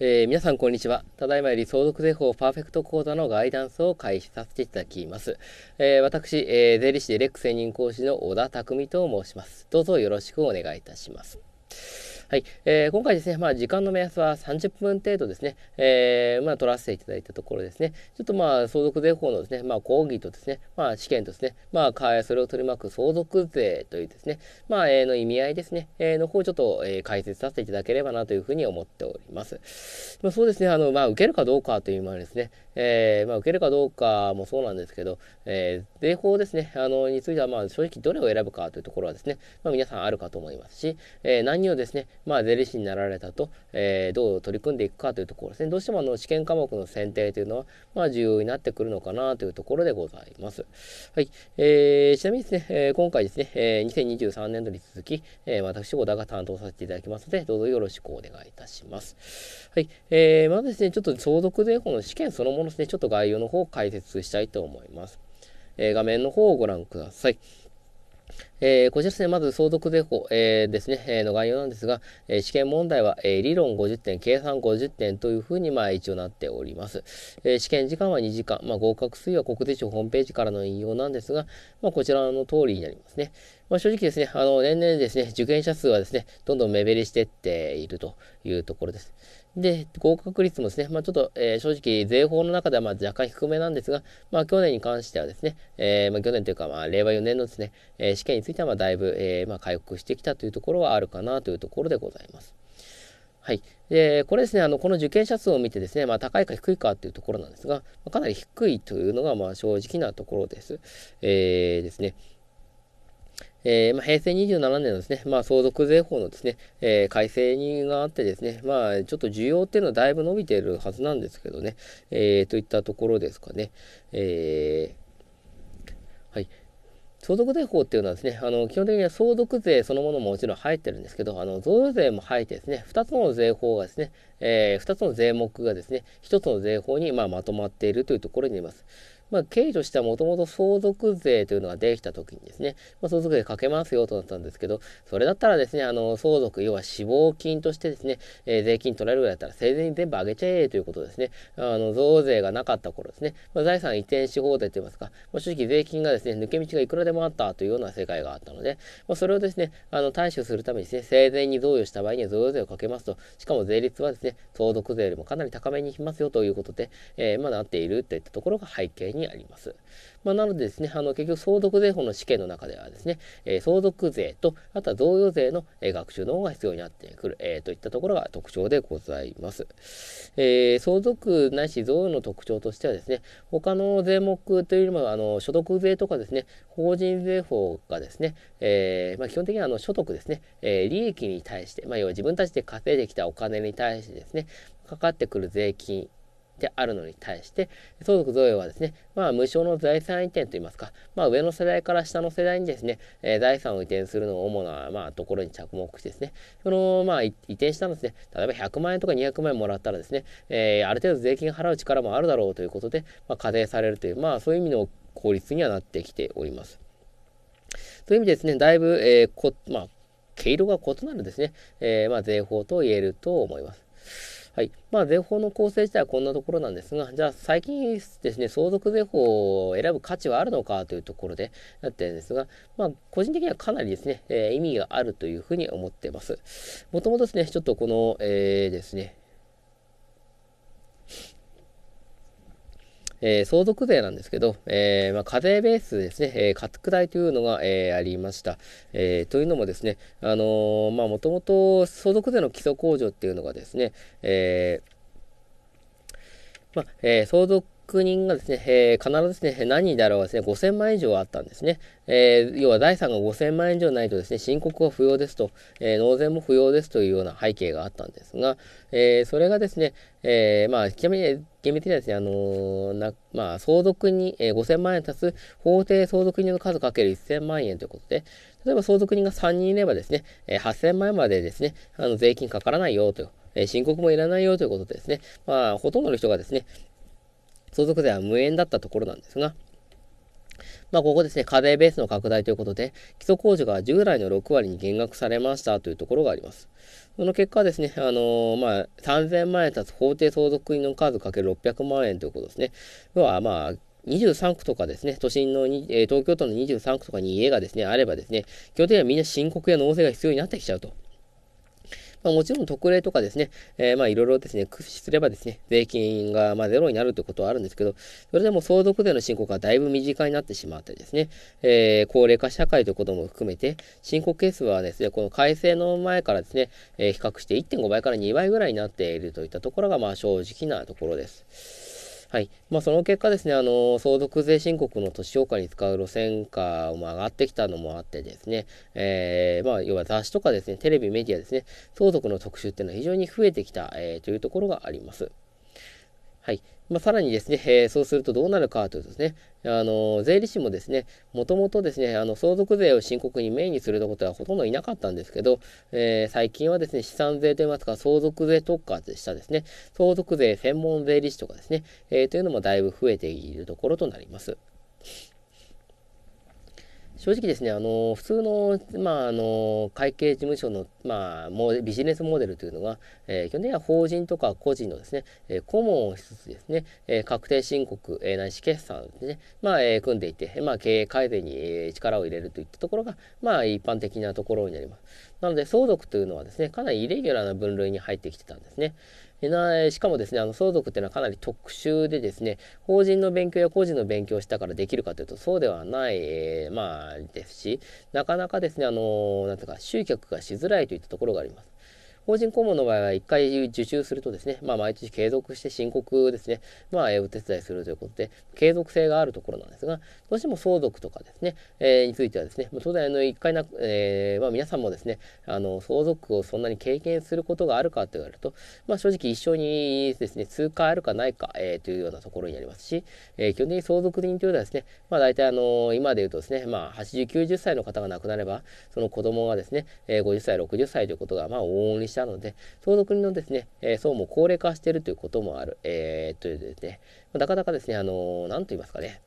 えー、皆さんこんにちは。ただいまより相続税法パーフェクト講座のガイダンスを開始させていただきます。えー、私、えー、税理士でレック専任講師の小田匠と申します。どうぞよろしくお願いいたします。はい、えー、今回ですね、まあ、時間の目安は30分程度ですね、えー、まあ、取らせていただいたところですね、ちょっとまあ、相続税法のですね、まあ、講義とですね、まあ、試験とですね、まあ、それを取り巻く相続税というですね、まあ、えの意味合いですね、えー、の方をちょっと、え解説させていただければなというふうに思っております。まあ、そうですね、あの、まあ、受けるかどうかというのはですね、えー、まあ、受けるかどうかもそうなんですけど、えー、税法ですね、あの、については、まあ、正直どれを選ぶかというところはですね、まあ、皆さんあるかと思いますし、えー、何をですね、まあ、税理士になられたと、えー、どう取り組んでいくかというところですね、どうしても、あの、試験科目の選定というのは、まあ、重要になってくるのかなというところでございます。はい。えー、ちなみにですね、えー、今回ですね、えー、2023年度に続き、えー、私、小田が担当させていただきますので、どうぞよろしくお願いいたします。はい。えー、まずですね、ちょっと相続税法の試験そのものものですね、ちょっと概要の方を解説したいと思います。え画面の方をご覧ください。えー、こちらですね、まず相続税法、えー、ですね、えー、の概要なんですが、え試験問題は、え理論50点、計算50点というふうに、まあ、一応なっております。え試験時間は2時間、まあ、合格数は国税庁ホームページからの引用なんですが、まあ、こちらの通りになりますね。まあ、正直ですね、あの、年々ですね、受験者数はですね、どんどん目減りしていっているというところです。で、合格率もですね、まあ、ちょっと、えー、正直、税法の中ではま若干低めなんですが、まあ、去年に関してはですね、えー、ま去年というか、まあ、令和4年のですね、えー、試験についてはまだいぶ、えま回復してきたというところはあるかなというところでございます。はい。で、これですね、あの、この受験者数を見てですね、まあ、高いか低いかというところなんですが、かなり低いというのが、まあ、正直なところです。えー、ですね。えー、まあ、平成27年のですね、まあ、相続税法のですね、えー、改正にがあってですね、まあ、ちょっと需要っていうのはだいぶ伸びているはずなんですけどね、えー、といったところですかね。えはい。相続税法っていうのはですね、あの、基本的には相続税そのものももちろん入ってるんですけど、あの、贈与税も入ってですね、2つの税法がですね、え2つの税目がですね、1つの税法にままとまっているというところにいます。まあ、経緯としてはもともと相続税というのができた時にですね、まあ、相続税かけますよとなったんですけど、それだったらですね、あの、相続、要は死亡金としてですね、えー、税金取られるぐらいだったら生前に全部あげちゃえということですね、あの、増税がなかった頃ですね、まあ、財産移転し放題といいますか、まあ、正直税金がですね、抜け道がいくらでもあったというような世界があったので、まあ、それをですね、あの、対処するためにですね、生前に贈与した場合には贈与税をかけますと、しかも税率はですね、相続税よりもかなり高めにいきますよということで、えー、まあ、なっているといったところが背景ににあります。まあ、なのでですね、あの結局相続税法の試験の中ではですね、えー、相続税と、あとは贈与税の、え学習の方が必要になってくる、えー、といったところが特徴でございます。えー、相続ないし贈与の特徴としてはですね、他の税目というよりも、あの所得税とかですね、法人税法がですね、えーまあ、基本的にはあの所得ですね、えー、利益に対して、まあ、要は自分たちで稼いできたお金に対してですね、かかってくる税金してあるのに対して、相続贈与はですね、まあ無償の財産移転といいますか、まあ上の世代から下の世代にですね、えー、財産を移転するのを主な、まあ、ところに着目してですね、その、まあ移転したのですね、例えば100万円とか200万円もらったらですね、えー、ある程度税金払う力もあるだろうということで、まあ課税されるという、まあそういう意味の効率にはなってきております。という意味でですね、だいぶ、えーこまあ、毛色が異なるですね、えー、まあ、税法と言えると思います。はい。まあ、税法の構成自体はこんなところなんですが、じゃあ最近ですね、相続税法を選ぶ価値はあるのかというところでなってるんですが、まあ、個人的にはかなりですね、えー、意味があるというふうに思っています。もともとですね、ちょっとこの、えー、ですね、えー、相続税なんですけど、えー、まあ、課税ベースですね、えー、拡大というのが、えありました。えというのもですね、あのまあ、もともと相続税の基礎控除っていうのがですね、えまあ、えー、相続役人がですね、えー、必ずですね、何人であろうですね、5000万以上あったんですね。えー、要は財産が5000万円以上ないとですね、申告は不要ですと、えー、納税も不要ですというような背景があったんですが、えー、それがですね、えー、まあ、ちなみに、厳密にはですね、あのー、な、まあ、相続人、えー、5000万円足す法定相続人の数かける1000万円ということで、例えば相続人が3人いればですね、えー、8000万円までですね、あの、税金かからないよと、えー、申告もいらないよということでですね、まあ、ほとんどの人がですね、相続税は無縁だったところなんですが、まあ、ここですね、課税ベースの拡大ということで、基礎控除が従来の6割に減額されましたというところがあります。その結果ですね、あのー、まあ、3000万円たつ法定相続人の数かける600万円ということですね。要は、まあ、23区とかですね、都心の、え東京都の23区とかに家がですね、あればですね、基本的にはみんな申告や納税が必要になってきちゃうと。まあ、もちろん特例とかですね、えー、まあいろいろですね、駆使すればですね、税金がまあゼロになるということはあるんですけど、それでも相続税の申告がだいぶ身近になってしまってですね、えー、高齢化社会ということも含めて、申告係数はですね、この改正の前からですね、えー、比較して1.5倍から2倍ぐらいになっているといったところが、まあ正直なところです。はい。まあ、その結果ですね、あの、相続税申告の都市評価に使う路線価も上がってきたのもあってですね、えー、まあ、要は雑誌とかですね、テレビ、メディアですね、相続の特集っていうのは非常に増えてきた、えー、というところがあります。はい。まあ、さらにですね、えー、そうするとどうなるかというとですね、あの、税理士もですね、もともとですね、あの、相続税を申告にメインにすることはほとんどいなかったんですけど、えー、最近はですね、資産税といいますか、相続税特化でしたですね、相続税専門税理士とかですね、えー、というのもだいぶ増えているところとなります。正直ですね、あの普通の,、まあ、あの会計事務所の、まあ、もビジネスモデルというのは、えー、基本的には法人とか個人のですね、えー、顧問をしつつですね、えー、確定申告、えー、ないし決算ですね、まあえー、組んでいて、まあ、経営改善に、力を入れるといったところが、まあ、一般的なところになります。なので相続というのはですね、かなりイレギュラーな分類に入ってきてたんですね。なしかもですねあの相続っていうのはかなり特殊でですね法人の勉強や個人の勉強をしたからできるかというとそうではない、えー、まあですしなかなかですねあの何ていうか集客がしづらいといったところがあります。法人顧問の場合は一回受注するとですね、まあ、毎年継続して申告ですね、まあ、お手伝いするということで、継続性があるところなんですが、どうしても相続とかですね、えー、についてはですね、当然、一回な、えー、まあ、皆さんもですね、あの、相続をそんなに経験することがあるかと言われると、まあ、正直一緒にですね、通過あるかないか、えー、というようなところになりますし、えー、基本的に相続人というのはですね、まあ、大体、あの、今で言うとですね、まあ、80、90歳の方が亡くなれば、その子供がですね、えー、50歳、60歳ということが、まあ、往々にしたので、その国のですね、えー、層も高齢化しているということもある、えー、というですね、なかなかですね、あのー、なんと言いますかね、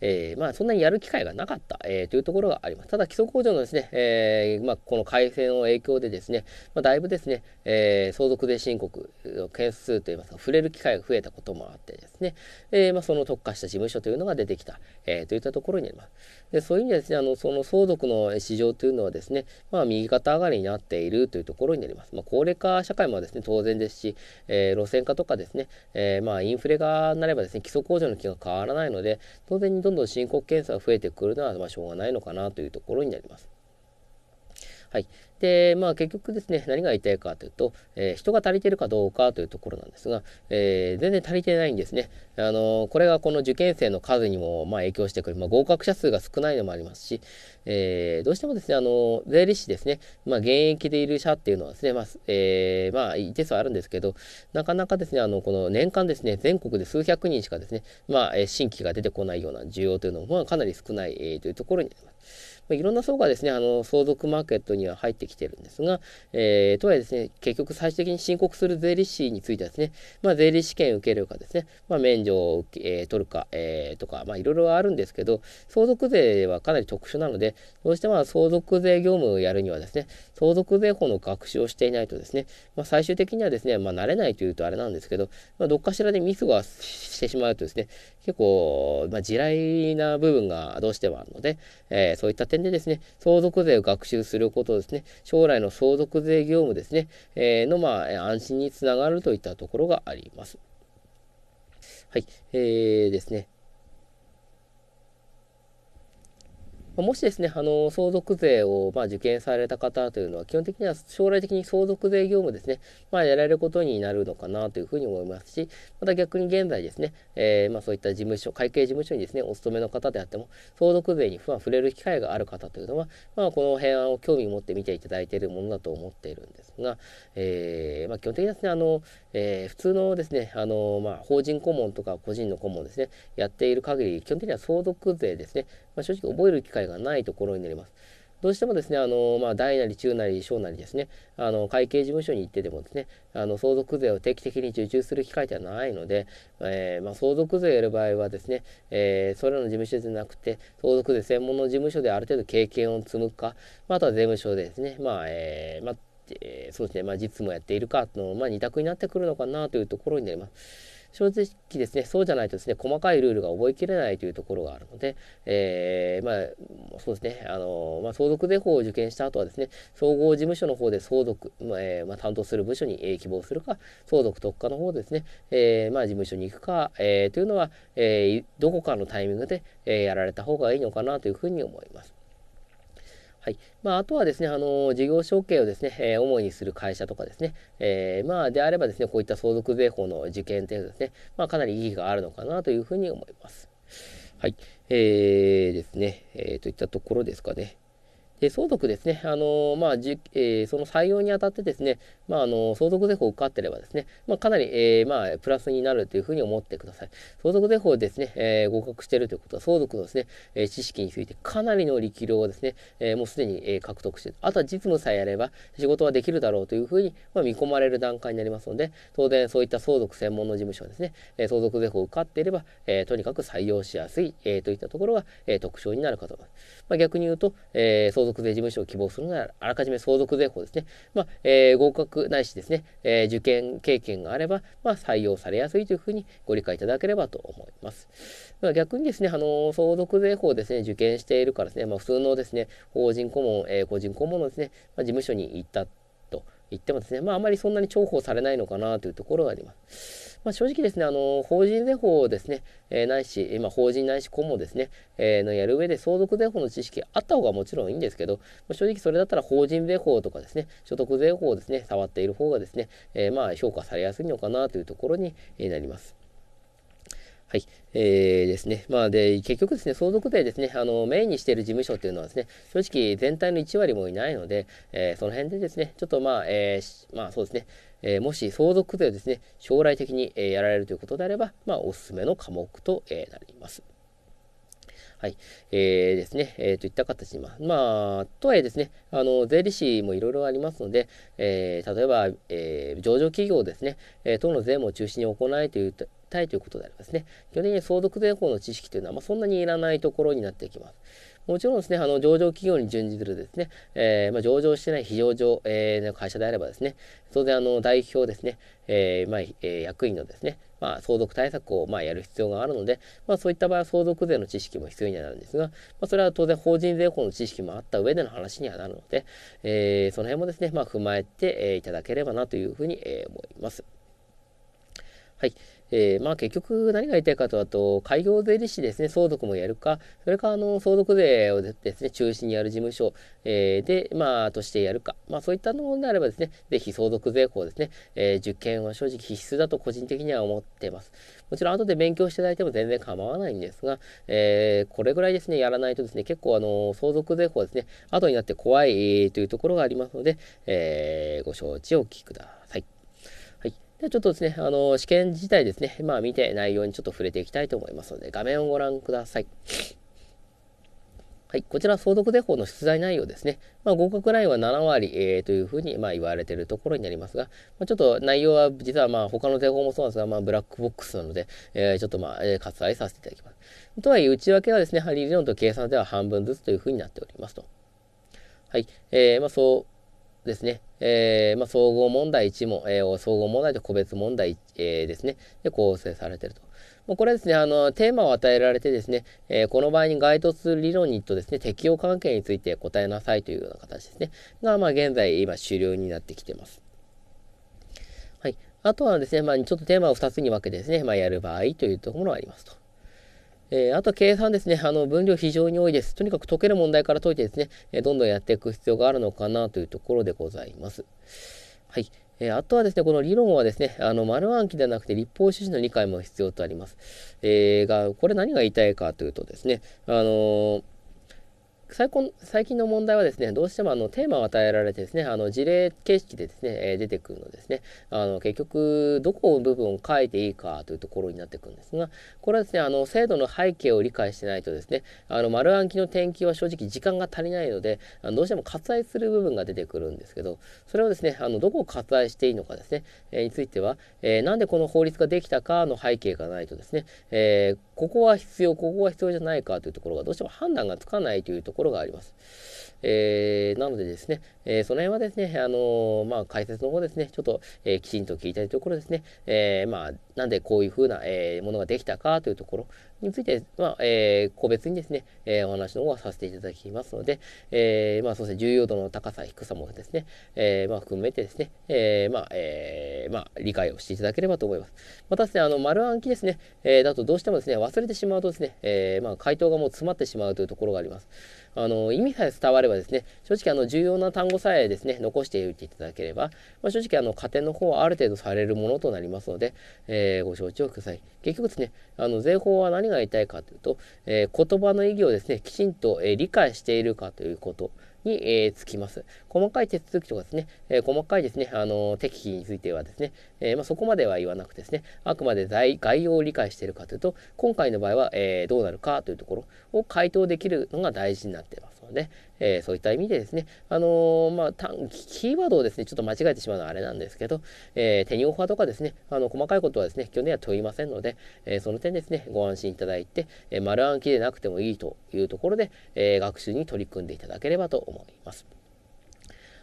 えー、まあ、そんなにやる機会がなかった、えー、というところがあります。ただ、基礎工場のですね、えー、まあ、この改正の影響でですね、まあ、だいぶですね、え相続税申告の件数といいますか、触れる機会が増えたこともあってですね、えまあ、その特化した事務所というのが出てきた、えといったところになります。でそういう意味でですね、あのその相続の市場というのはですね、まあ、右肩上がりになっているというところになります。ま高齢化社会もですね、当然ですし、え路線化とかですね、えまインフレがなればですね、基礎工場の金が変わらないので、当然どんどん申告件数が増えてくるのはまあしょうがないのかなというところになります。はい。で、まあ結局ですね、何が言いたいかというと、えー、人が足りてるかどうかというところなんですが、えー、全然足りてないんですね。あのー、これがこの受験生の数にもまあ影響してくる。まあ合格者数が少ないのもありますし、えどうしてもですね、あの税理士ですね、まあ現役でいる者っていうのはですね、まあ、えまあ一定数あるんですけど、なかなかですね、あの、この年間ですね、全国で数百人しかですね、まあ新規が出てこないような需要というのも、まあかなり少ない、えというところになります。まあ、いろんな層がですね、あの、相続マーケットには入ってきてるんですが、えー、とはいえですね、結局最終的に申告する税理士についてはですね、まあ、税理士権受けるかですね、まあ、免除を受け、えー、取るか、えー、とか、まあ、いろいろあるんですけど、相続税はかなり特殊なので、どうしてま相続税業務をやるにはですね、相続税法の学習をしていないとですね、まあ、最終的にはですね、まあ、慣れないというとあれなんですけど、まあ、どっかしらでミスがしてしまうとですね、結構、まあ、地雷な部分がどうしてもあるので、えー、そういった点でですね、相続税を学習することですね、将来の相続税業務ですね、えー、の、まあ、安心につながるといったところがあります。はい、えー、ですね。もしですね、あの、相続税を、ま受験された方というのは、基本的には将来的に相続税業務ですね、まあ、やられることになるのかなというふうに思いますし、また逆に現在ですね、えー、まそういった事務所、会計事務所にですね、お勤めの方であっても、相続税に不安触れる機会がある方というのは、まあ、この辺を興味を持って見ていただいているものだと思っているんですが、えー、ま基本的にはですね、あの、えー、普通のですね、あの、ま法人顧問とか個人の顧問ですね、やっている限り、基本的には相続税ですね、まあ、正直覚える機会がないところになります。どうしてもですね、あの、まあ、大なり中なり小なりですね、あの、会計事務所に行ってでもですね、あの、相続税を定期的に受注する機会ではないので、えー、まあ、相続税をやる場合はですね、えー、それらの事務所じゃなくて、相続税専門の事務所である程度経験を積むか、まあ、あとは税務署でですね、まあ、えー、まあ、えー、そうですね、まあ、実務をやっているかの、まあ、二択になってくるのかなというところになります。正直ですねそうじゃないとですね細かいルールが覚えきれないというところがあるので、えー、まあそうですねあの、まあ、相続税法を受験した後はですね総合事務所の方で相続、まあえまあ、担当する部署に、え希望するか相続特化の方ですね、えーまあ、事務所に行くか、えー、というのは、えー、どこかのタイミングで、えー、やられた方がいいのかなというふうに思います。はい。まあ、あとはですね、あの、事業承継をですね、えー、主にする会社とかですね、えー、まあ、であればですね、こういった相続税法の受験っいうですね、まあ、かなり意義があるのかなというふうに思います。はい。えー、ですね、えー、といったところですかね。で相続ですね、あのまあじえー、その採用にあたってですね、まあ、あの相続税法を受かってればですね、まあ、かなり、えー、まあ、プラスになるというふうに思ってください。相続税法ですね、えー、合格しているということは、相続のですね、え知識についてかなりの力量をですね、えもうすでに、え獲得している。あとは実務さえやれば仕事はできるだろうというふうに、ま見込まれる段階になりますので、当然そういった相続専門の事務所はですね、え相続税法を受かっていれば、えとにかく採用しやすい、えといったところが、え特徴になるかと思います。ま逆に言うと、えー相続税事務所を希望するなら、あらかじめ相続税法ですね。まあ、えー、合格ないしですね、えー、受験経験があれば、まあ、採用されやすいというふうにご理解いただければと思います。まあ、逆にですね、あの、相続税法ですね、受験しているからですね、まあ、普通のですね、法人顧問、えー、個人顧問のですね、まあ、事務所に行った言ってもですね、まあ、あまりそんなに重宝されないのかなというところがあります。まあ、正直ですね、あの、法人税法ですね、えー、ないし、今、法人ないし顧問ですね、えー、のやる上で相続税法の知識あった方がもちろんいいんですけど、まあ、正直それだったら法人税法とかですね、所得税法をですね、触っている方がですね、えー、まあ、評価されやすいのかなというところになります。はい。えー、ですね。まあ、で、結局ですね、相続税ですね、あの、メインにしている事務所っていうのはですね、正直全体の1割もいないので、えー、その辺でですね、ちょっとまあ、えー、まあそうですね、えー、もし相続税をですね、将来的に、えやられるということであれば、まあ、おすすめの科目と、えなります。はい。えー、ですね。えー、といった形にま、まあ、とはいえですね、あの、税理士もいろいろありますので、えー、例えば、えー、上場企業ですね、えー、等の税も中心に行いというたいということでありますね。基本的に相続税法の知識というのは、まあ、そんなにいらないところになってきます。もちろんですね、あの上場企業に準じるですね、えー、まあ、上場してない非上場、えー、の会社であればですね、当然あの代表ですね、えー、まあ、え役員のですね、まあ、相続対策をまやる必要があるので、まあ、そういった場合は相続税の知識も必要になるんですが、まあ、それは当然法人税法の知識もあった上での話にはなるので、えその辺もですね、ま踏まえて、えいただければなというふうに、え思います。はい。えー、まあ結局何が言いたいかとうと、開業税理士ですね、相続もやるか、それかあの相続税をですね、中心にやる事務所、えー、で、まあとしてやるか、まあそういったのであればですね、ぜひ相続税法ですね、えー、受験は正直必須だと個人的には思っています。もちろん後で勉強していただいても全然構わないんですが、えー、これぐらいですね、やらないとですね、結構あの、相続税法ですね、後になって怖いというところがありますので、えー、ご承知おきください。ちょっとですね、あの、試験自体ですね、まあ見て内容にちょっと触れていきたいと思いますので、画面をご覧ください。はい、こちら相続税法の出題内容ですね。まあ、合格ラインは7割、えー、というふうに、まあ、言われているところになりますが、まあ、ちょっと内容は実はまあ他の税法もそうなんですが、まあ、ブラックボックスなので、えー、ちょっとまあ、え割愛させていただきます。とはいえ、内訳はですね、理論と計算では半分ずつというふうになっておりますと。はい、えー、まあ、ですね、えー、まあ、総合問題1問、えー、総合問題と個別問題、えー、ですね、で構成されていると。これですね、あの、テーマを与えられてですね、えー、この場合に該当する理論にとですね、適用関係について答えなさいというような形ですね、が、まあ、現在、今、主流になってきています。はい。あとはですね、まあ、ちょっとテーマを2つに分けてですね、まあ、やる場合というところもありますと。えー、あと計算ですね。あの、分量非常に多いです。とにかく解ける問題から解いてですね、えどんどんやっていく必要があるのかなというところでございます。はい。えー、あとはですね、この理論はですね、あの丸暗記ではなくて立法趣旨の理解も必要とあります。えー、が、これ何が言いたいかというとですね、あのー最近最近の問題はですね、どうしてもあのテーマを与えられてですね、あの事例形式でですね、え出てくるのですね、あの結局、どこの部分を書いていいかというところになってくるんですが、これはですね、あの制度の背景を理解してないとですね、あの丸暗記の転記は正直時間が足りないので、あのどうしても割愛する部分が出てくるんですけど、それをですね、あのどこを割愛していいのかですね、えについては、えー、なんでこの法律ができたかの背景がないとですね、えー、ここは必要、ここは必要じゃないかというところがどうしても判断がつかないというところころがあります。えー、なのでですね、えー、その辺はですね、あのー、まあ、解説の方ですね、ちょっと、えきちんと聞いたいところですね、えまあ、なんでこういうふうな、えものができたかというところ、について、まあ、えー、個別にですね、えー、お話の方はさせていただきますので、えー、まあ、そうですね、重要度の高さ、低さもですね、えー、まあ、含めてですね、えー、まあ、えー、まあ、理解をしていただければと思います。またですね、あの、丸暗記ですね、えー、だとどうしてもですね、忘れてしまうとですね、えー、まあ、回答がもう詰まってしまうというところがあります。あの、意味さえ伝わればですね、正直、あの、重要な単語さえですね、残しておいていただければ、まあ、正直、あの、加点の方はある程度されるものとなりますので、えー、ご承知をください。結局ですね、あの、税法は何何が言いたいかというと、えー、言葉の意義をですね、きちんと、えー、理解しているかということ。に、えー、つきます。細かい手続きとかですね、えー、細かいですね、あのー、適期についてはですね、えまあ、そこまでは言わなくてですね、あくまで概要を理解しているかというと、今回の場合は、えどうなるかというところを回答できるのが大事になっていますので、えー、そういった意味でですね、あのー、まあ、キーワードをですね、ちょっと間違えてしまうのはあれなんですけど、えー、テニオファとかですね、あの、細かいことはですね、去年は問いませんので、えその点ですね、ご安心いただいて、え丸暗記でなくてもいいというところで、え学習に取り組んでいただければと思います。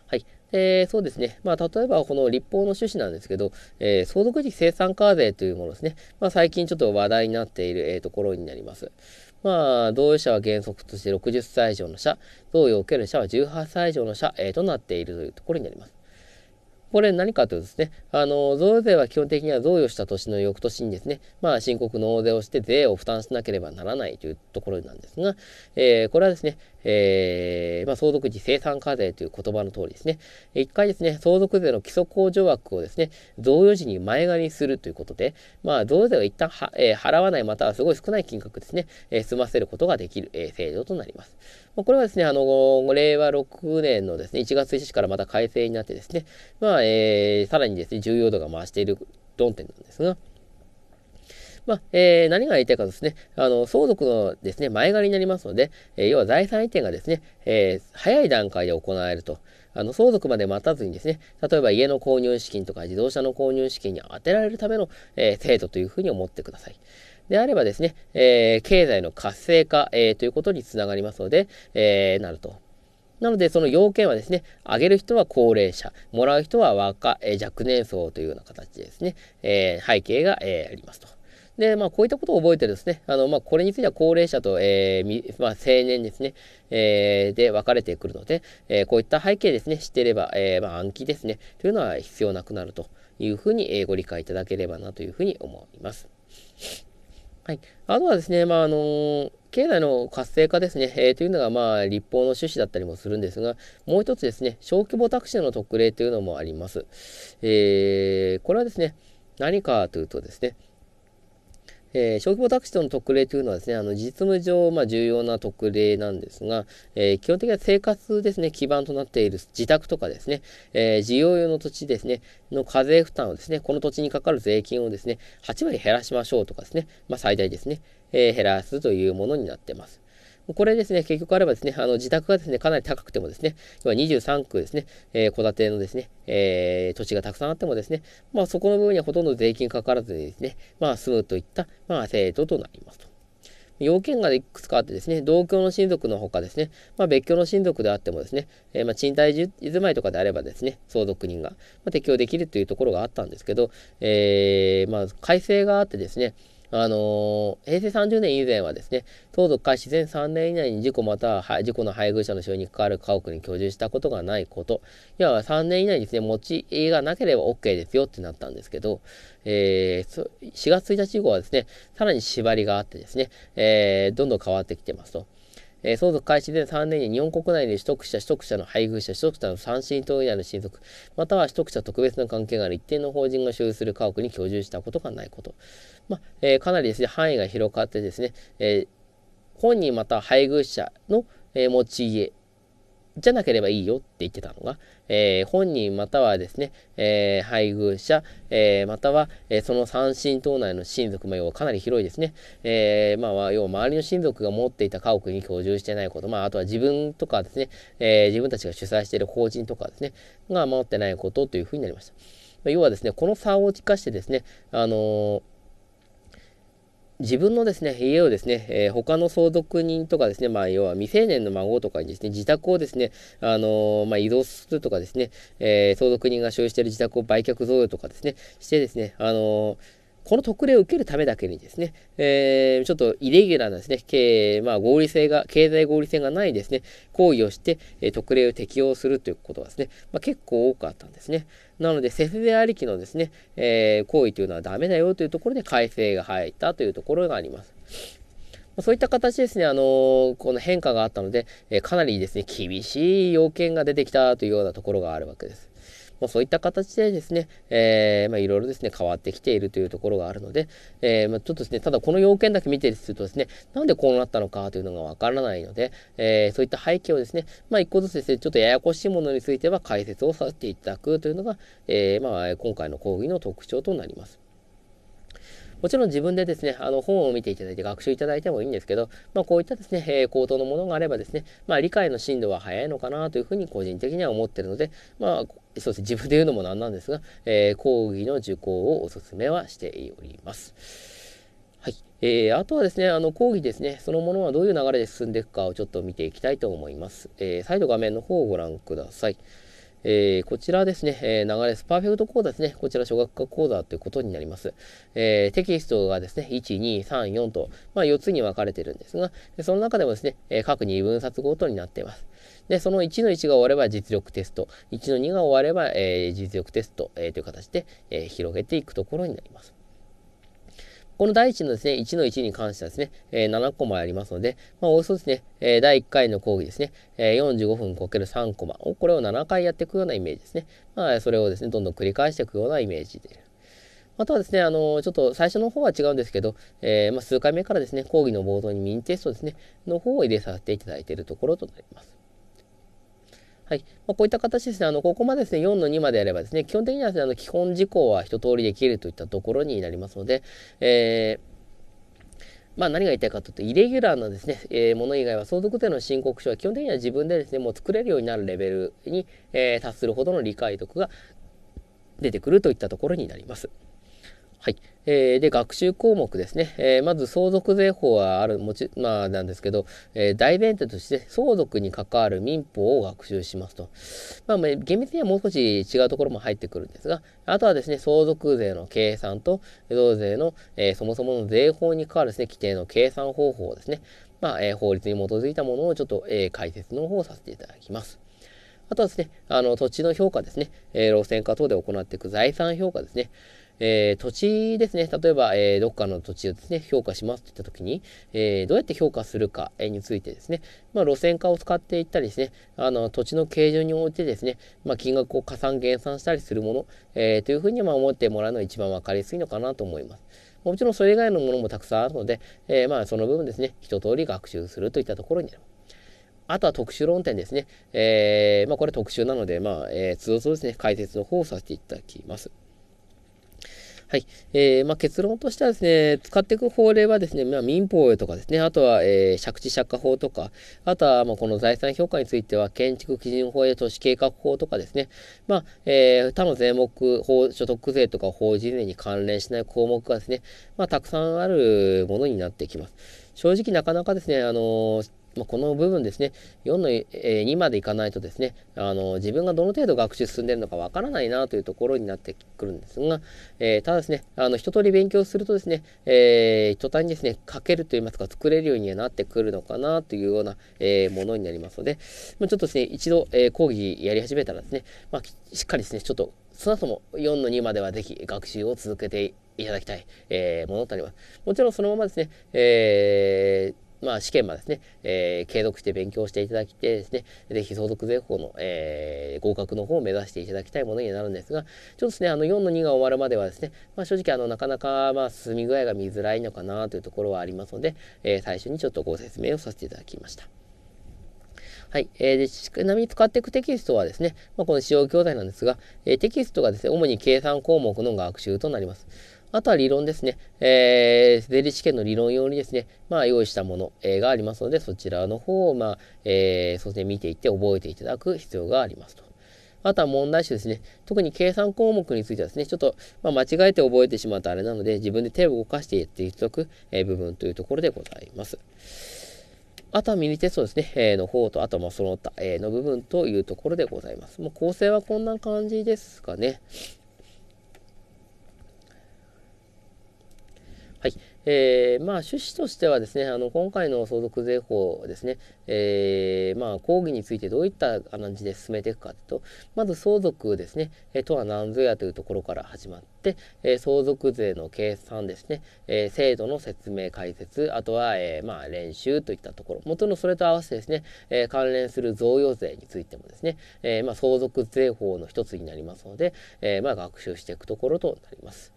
はい。えー、そうですね。まあ、例えば、この立法の趣旨なんですけど、えー、相続時生産課税というものですね。まあ、最近ちょっと話題になっている、えー、ところになります。まあ、同意者は原則として60歳以上の者、同意を受ける者は18歳以上の者、えー、となっているというところになります。これ何かというとですね、あの、贈与税は基本的には贈与した年の翌年にですね、まあ、申告納税をして税を負担しなければならないというところなんですが、えー、これはですね、えー、まあ、相続時生産課税という言葉の通りですね、一回ですね、相続税の基礎控除枠をですね、贈与時に前借りするということで、まあ、贈与税は一旦は、えー、払わないまたはすごい少ない金額ですね、えー、済ませることができる、え制度となります。まあ、これはですね、あの、令和6年のですね、1月1日からまた改正になってですね、まあ、えさらにですね、重要度が増している論点なんですが、まあ、えー、何が言いたいかですね、あの、相続のですね、前借りになりますので、えー、要は財産移転がですね、えー、早い段階で行えると。あの、相続まで待たずにですね、例えば家の購入資金とか自動車の購入資金に充てられるための、え制度というふうに思ってください。であればですね、え経済の活性化、えということにつながりますので、えなると。なので、その要件はですね、あげる人は高齢者、もらう人は若、え若年層というような形ですね、え背景が、えありますと。で、まあ、こういったことを覚えてですね、あの、まあ、これについては高齢者と、えー、まあ、青年ですね、えー、で分かれてくるので、えー、こういった背景ですね、知っていれば、えー、まあ、暗記ですね、というのは必要なくなるというふうに、えー、ご理解いただければなというふうに思います。はい。あとはですね、まあ、あのー、経済の活性化ですね、えー、というのが、まあ、立法の趣旨だったりもするんですが、もう一つですね、小規模タクシーの特例というのもあります。えー、これはですね、何かというとですね、えー、小規模宅地シとの特例というのはですね、あの実務上、まあ、重要な特例なんですが、えー、基本的には生活ですね、基盤となっている自宅とかですね、えー、事業用の土地ですね、の課税負担をですね、この土地にかかる税金をですね、8割減らしましょうとかですね、まあ、最大ですね、え減らすというものになってます。これですね、結局あればですね、あの自宅がですね、かなり高くてもですね、要は23区ですね、えー、戸建てのですね、えー、土地がたくさんあってもですね、まあそこの部分にはほとんど税金かからずにですね、まあ住むといった、まあ制度となりますと。要件がいくつかあってですね、同居の親族のほかですね、まあ、別居の親族であってもですね、えー、まあ、賃貸住まいとかであればですね、相続人が、まあ、適用できるというところがあったんですけど、えー、ま改正があってですね、あのー、平成30年以前はですね、相続開始前3年以内に事故または事故の配偶者の使用に関わる家屋に居住したことがないこと、いは3年以内にですね、持ち家がなければ OK ですよってなったんですけど、えー、4月1日以降はですね、さらに縛りがあってですね、えー、どんどん変わってきてますと。えー、相続開始で3年に日本国内で取得者、取得者の配偶者、取得者の三親等以外の親族、または取得者特別な関係がある一定の法人が所有する家屋に居住したことがないこと。まあ、えー、かなりですね、範囲が広がってですね、えー、本人または配偶者の、え持ち家じゃなければいいよって言ってたのが、えー、本人またはですね、えー、配偶者、えー、または、えその三親等内の親族、も要はかなり広いですね、えまあ、要は周りの親族が持っていた家屋に居住してないこと、まあ、あとは自分とかですね、え自分たちが主催している法人とかですね、が守ってないことというふうになりました。まあ、要はですね、この差を生かしてですね、あの自分のですね、家をですね、えー、他の相続人とかですね、まあ、要は未成年の孫とかにですね、自宅をですね、あのー、まあ、移動するとかですね、えー、相続人が所有している自宅を売却贈与とかですね、してですね、あのーこの特例を受けるためだけにですね、えー、ちょっとイレギュラーなですね、経まあ、合理性が、経済合理性がないですね、行為をして、えー、特例を適用するということはですね、まあ、結構多かったんですね。なので、節税ありきのですね、えー、行為というのはダメだよというところで改正が入ったというところがあります。そういった形ですね、あのー、この変化があったので、えかなりですね、厳しい要件が出てきたというようなところがあるわけです。まあ、そういった形でですね、えまいろいろですね、変わってきているというところがあるので、えー、まあ、ちょっとですね、ただこの要件だけ見てるとですね、なんでこうなったのかというのがわからないので、えー、そういった背景をですね、まあ、一個ずつですね、ちょっとややこしいものについては解説をさせていただくというのが、えまあ、今回の講義の特徴となります。もちろん自分でですね、あの本を見ていただいて学習いただいてもいいんですけど、まあ、こういったですね、えー、口頭のものがあればですね、まあ、理解の進度は早いのかなというふうに個人的には思ってるので、まあ、そうですね、自分で言うのもなんなんですが、えー、講義の受講をお勧めはしております。はい。えー、あとはですね、あの講義ですね、そのものはどういう流れで進んでいくかをちょっと見ていきたいと思います。えー、再度画面の方をご覧ください。えー、こちらですね、えー、流れスパーフェクト講座ですね、こちら小学科講座ということになります。えー、テキストがですね、1、2、3、4と、まあ、4つに分かれているんですが、その中でもですね、え各2分冊ごとになっています。で、その1の1が終われば実力テスト、1の2が終われば、え実力テスト、えという形で、え広げていくところになります。この第1のですね、1の1に関してはですね、えー、7コマありますので、まあ、およそですね、えー、第1回の講義ですね、えー、45分 ×3 コマを、これを7回やっていくようなイメージですね。まあ、それをですね、どんどん繰り返していくようなイメージで。またはですね、あの、ちょっと最初の方は違うんですけど、えー、まあ、数回目からですね、講義の冒頭にミニテストですね、の方を入れさせていただいているところとなります。はい。まこういった形ですね、あの、ここまでですね、4の2までやればですね、基本的にはですね、あの、基本事項は一通りできるといったところになりますので、えーまあ何が言いたいかというと、イレギュラーなですね、えー、もの以外は相続税の申告書は基本的には自分でですね、もう作れるようになるレベルに、えー、達するほどの理解力が出てくるといったところになります。はい。えー、で、学習項目ですね。えー、まず相続税法はある、もち、まあなんですけど、えー、大前提として相続に関わる民法を学習しますと。まあ、まあ、厳密にはもう少し違うところも入ってくるんですが、あとはですね、相続税の計算と、増税の、えー、そもそもの税法に関わるですね、規定の計算方法ですね。まあ、えー、法律に基づいたものをちょっと、えー、解説の方をさせていただきます。あとはですね、あの、土地の評価ですね、えー、路線化等で行っていく財産評価ですね。えー、土地ですね、例えば、えー、どっかの土地をですね、評価しますって言った時に、えー、どうやって評価するかについてですね、まあ、路線化を使っていったりですね、あの、土地の形状に応じてですね、まあ、金額を加算減算したりするもの、えー、というふうにまあ思ってもらうのが一番わかりやすいのかなと思います。もちろんそれ以外のものもたくさんあるので、えー、まあその部分ですね、一通り学習するといったところになります。あとは特殊論点ですね。えー、まあこれ特殊なので、まあ、えー、通常ですね、解説の方をさせていただきます。はい。えー、まあ、結論としてはですね、使っていく法令はですね、まあ、民法とかですね、あとは、えー、借地借家法とか、あとは、まあ、この財産評価については、建築基準法や都市計画法とかですね、まあ、えー、他の税目、法、所得税とか法人税に関連しない項目がですね、まあ、たくさんあるものになってきます。正直なかなかですね、あのーまあ、この部分ですね、4の2までいかないとですね、あの自分がどの程度学習進んでるのかわからないなというところになってくるんですが、えー、ただですね、あの一通り勉強するとですね、えー、途端にですね、書けるといいますか、作れるようにはなってくるのかなというような、えー、ものになりますので、まあ、ちょっとですね、一度、えー、講義やり始めたらですね、まあ、しっかりですね、ちょっとそのそも4の2まではぜひ学習を続けていただきたい、えものとなります。もちろんそのままですね、えーまあ、試験もでですね、えー、継続して勉強していただきてですね、ぜひ相続税法の、えー、合格の方を目指していただきたいものになるんですが、ちょっとですね、あの、4の2が終わるまではですね、まあ、正直、あの、なかなか、まあ、進み具合が見づらいのかなというところはありますので、えー、最初にちょっとご説明をさせていただきました。はい。えー、で、ちなみに使っていくテキストはですね、まあ、この使用教材なんですが、えー、テキストがですね、主に計算項目の学習となります。あとは理論ですね。えー、税理士試験の理論用にですね、まあ、用意したもの、えー、がありますので、そちらの方を、まあ、えー、そうですね、見ていって覚えていただく必要がありますと。あとは問題集ですね。特に計算項目についてはですね、ちょっと、まあ、間違えて覚えてしまうとあれなので、自分で手を動かしてやっていただく、えー、部分というところでございます。あとはミニテストですね、えー、の方と、あとはその他、えー、の部分というところでございます。もう構成はこんな感じですかね。はい。えー、まあ、趣旨としてはですね、あの、今回の相続税法ですね、えー、まあ、講義についてどういった感じで進めていくかと、いうとまず相続ですね、えとは何ぞやというところから始まって、えー、相続税の計算ですね、え制度の説明解説、あとは、えまあ、練習といったところ、元のそれと合わせてですね、え関連する贈与税についてもですね、えまあ、相続税法の一つになりますので、えまあ、学習していくところとなります。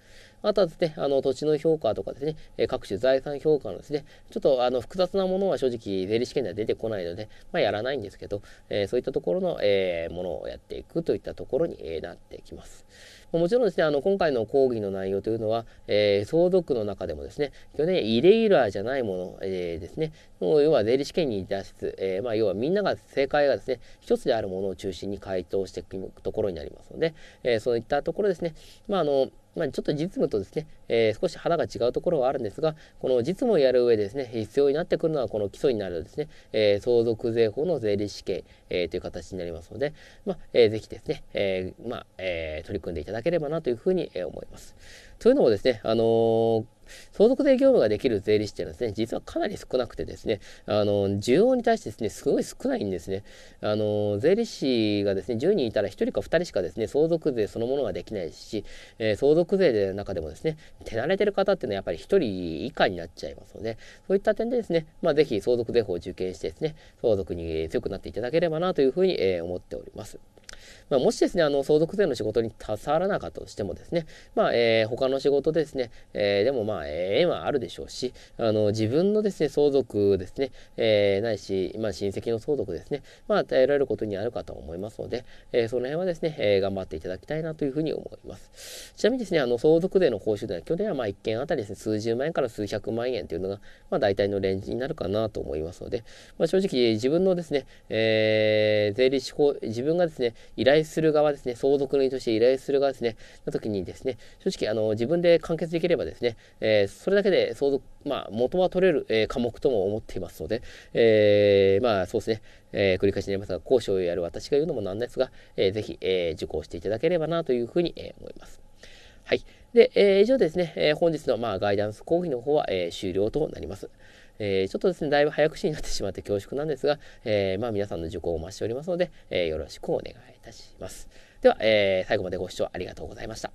あとはですね、あの、土地の評価とかですね、え各種財産評価のですね、ちょっとあの、複雑なものは正直税理試験では出てこないので、まあ、やらないんですけど、えそういったところの、えものをやっていくといったところに、えなってきます。もちろんですね、あの、今回の講義の内容というのは、えー、相続の中でもですね、去年、イレギュラーじゃないもの、えー、ですね、もう要は税理試験に脱出、えー、まあ、要はみんなが正解がですね、一つであるものを中心に回答していくところになりますので、えそういったところですね、まあ、あの、まあ、ちょっと実務とですね、えー、少し肌が違うところはあるんですが、この実務をやる上でですね、必要になってくるのはこの基礎になるですね、えー、相続税法の税理士験、えー、という形になりますので、まあ、えー、ぜひですね、えー、まあ、えー、取り組んでいただければなというふうに思います。というのもですね、あのー相続税業務ができる税理士っていうのはですね、実はかなり少なくてですね、あの、需要に対してですね、すごい少ないんですね。あの、税理士がですね、10人いたら1人か2人しかですね、相続税そのものができないし、えー、相続税の中でもですね、手慣れてる方っていうのはやっぱり1人以下になっちゃいますので、そういった点でですね、まあ、ぜひ相続税法を受験してですね、相続に強くなっていただければなというふうに、えー、思っております。まあ、もしですね、あの、相続税の仕事に携わらなかったとしてもですね、まあ、えー、他の仕事ですね、えー、でもまあ、えー、縁はあるでしょうし、あの、自分のですね、相続ですね、えー、ないし、まあ、親戚の相続ですね、まあ、えられることになるかと思いますので、えー、その辺はですね、えー、頑張っていただきたいなというふうに思います。ちなみにですね、あの、相続税の報酬では、去年はまあ、1件あたりですね、数十万円から数百万円というのが、まあ、大体のレンジになるかなと思いますので、まあ、正直、自分のですね、えー、税理士法、自分がですね、依頼頼する側ですね、相続人として依頼する側ですね、の時にですね、正直、あの、自分で完結できればですね、えー、それだけで相続、まあ、元は取れる、えー、科目とも思っていますので、えー、まあ、そうですね、え繰り返しになりますが、講師をやる私が言うのもなんですが、えー、ぜひ、え受講していただければなというふうに、え思います。はい。で、え以上ですね、え本日の、まあ、ガイダンス講義の方は、え終了となります。えー、ちょっとですね、だいぶ早口になってしまって恐縮なんですが、えー、まあ皆さんの受講をお待ちしておりますので、えー、よろしくお願いいたします。では、え最後までご視聴ありがとうございました。